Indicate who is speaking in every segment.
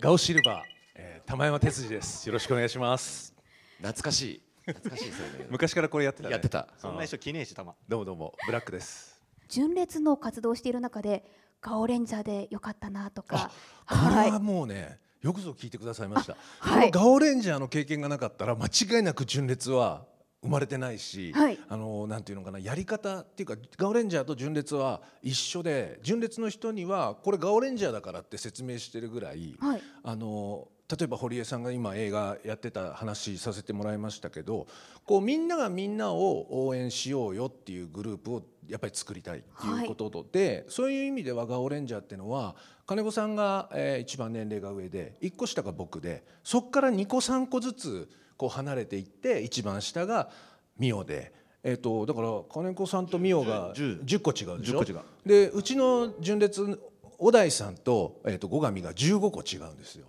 Speaker 1: ガオシルバー、えー、玉山哲司です。よろしくお願いします。懐かしい。懐かしいですよね。昔からこれやってた、ね、やってた。そんな人記念して玉。どうもどうもブラックです。純烈の活動している中でガオレンジャーでよかったなとか。これはもうね。はいよくぞ聞いてくださいました、はい、ガオレンジャーの経験がなかったら間違いなく純烈は生まれてないし、はい、あのなんていうのかなやり方っていうかガオレンジャーと純烈は一緒で純烈の人にはこれガオレンジャーだからって説明してるぐらい、はい、あの例えば堀江さんが今映画やってた話させてもらいましたけどこうみんながみんなを応援しようよっていうグループをやっぱり作りたいっていうことで、はい、そういう意味ではガオレンジャーっていうのは金子さんが、えー、一番年齢が上で1個下が僕でそこから2個3個ずつこう離れていって一番下がミオで。えーと、だから金子さんと美桜が10個違うでしょでうちの純烈小田井さんと,、えーと、と後上が15個違うんですよ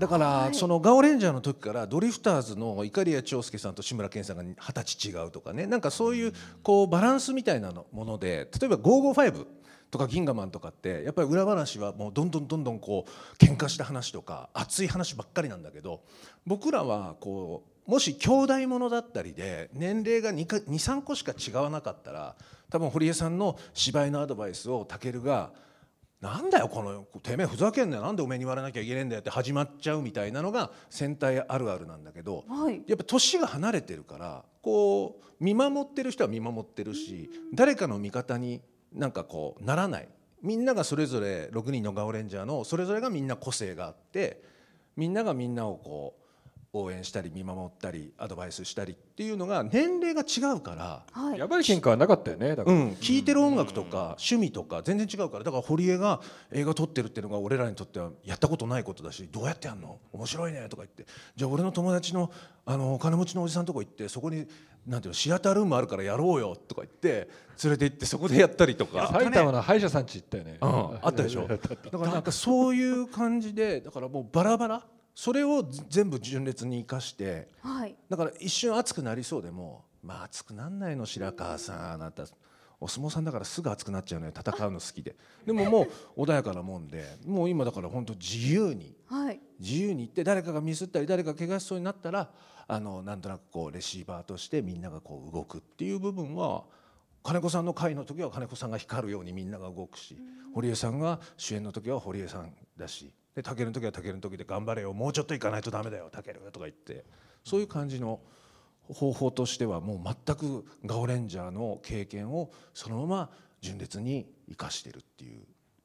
Speaker 1: だから、はい、そのガオレンジャーの時からドリフターズのいかりや長介さんと志村けんさんが二十歳違うとかねなんかそういうこうバランスみたいなもので例えばゴゴーーファイブとか「銀河マン」とかってやっぱり裏話はもうどんどんどんどんこう喧嘩した話とか熱い話ばっかりなんだけど僕らはこうもし兄弟ものだったりで年齢が23個しか違わなかったら多分堀江さんの芝居のアドバイスをたけるが「なんだよこのてめえふざけんなよなんでおめえに言われなきゃいけねえんだよ」って始まっちゃうみたいなのが戦隊あるあるなんだけど、はい、やっぱ年が離れてるからこう見守ってる人は見守ってるし誰かの味方になんかこうならないみんながそれぞれ6人のガオレンジャーのそれぞれがみんな個性があってみんながみんなをこう応援したり見守ったりアドバイスしたりっていうのが年齢が違うから、はい、やばい喧嘩はなかったよねだから、うん、聴いてる音楽とか趣味とか全然違うからだから堀江が映画撮ってるっていうのが俺らにとってはやったことないことだしどうやってやんの面白いねとか言ってじゃあ俺の友達のあの金持ちのおじさんとこ行ってそこになんていうのシアタールームあるからやろうよとか言って連れて行ってそこでやったりとか、埼玉の歯医者さんち行ったよね、うん、あったでしょ だからなんかそういう感じでだからもうバラバラそれを全部純烈に生かして、はい、だから一瞬熱くなりそうでもまあ熱くなんないの白川さんあなたお相撲さんだからすぐ熱くなっちゃうのよ戦うの好きででももう穏やかなもんでもう今だから本当自由に、はい、自由に行って誰かがミスったり誰か怪我しそうになったらあのなんとなくこうレシーバーとしてみんながこう動くっていう部分は金子さんの回の時は金子さんが光るようにみんなが動くし堀江さんが主演の時は堀江さんだしでタケルの時はタケルの時で頑張れよもうちょっと行かないとダメだよタケルとか言ってそういう感じの方法としてはもう全くガオレンジャーの経験をそのまま純烈に生かしてるっていう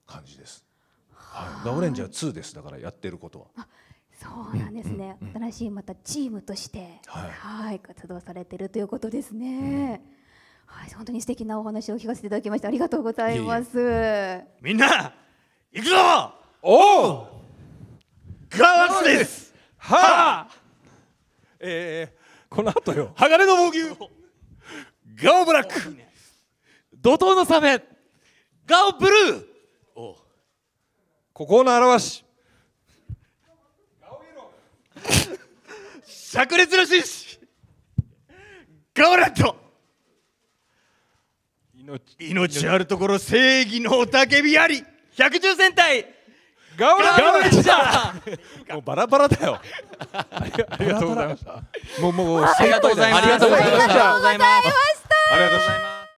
Speaker 1: 感じです。はい、ガオレンジャー2ですだからやってることは。そうなんですね、うんうん新しいまたチームとして、はい、はい活動されてるということですね、うん、はい本当に素敵なお話を聞かせていただきましてありがとうございますみんな行くぞおガスですはあえー、この後よ鋼の猛牛ガオブラック、ね、怒涛のサメガオブルーおここの表しガオイエロー灼熱の紳士ガオラット命あるところ正義の雄たけびあり百獣戦隊ガオラジだもうバラバラだよありがとうございましたもうもうありがとうございましたありがとうございましたありがとうございました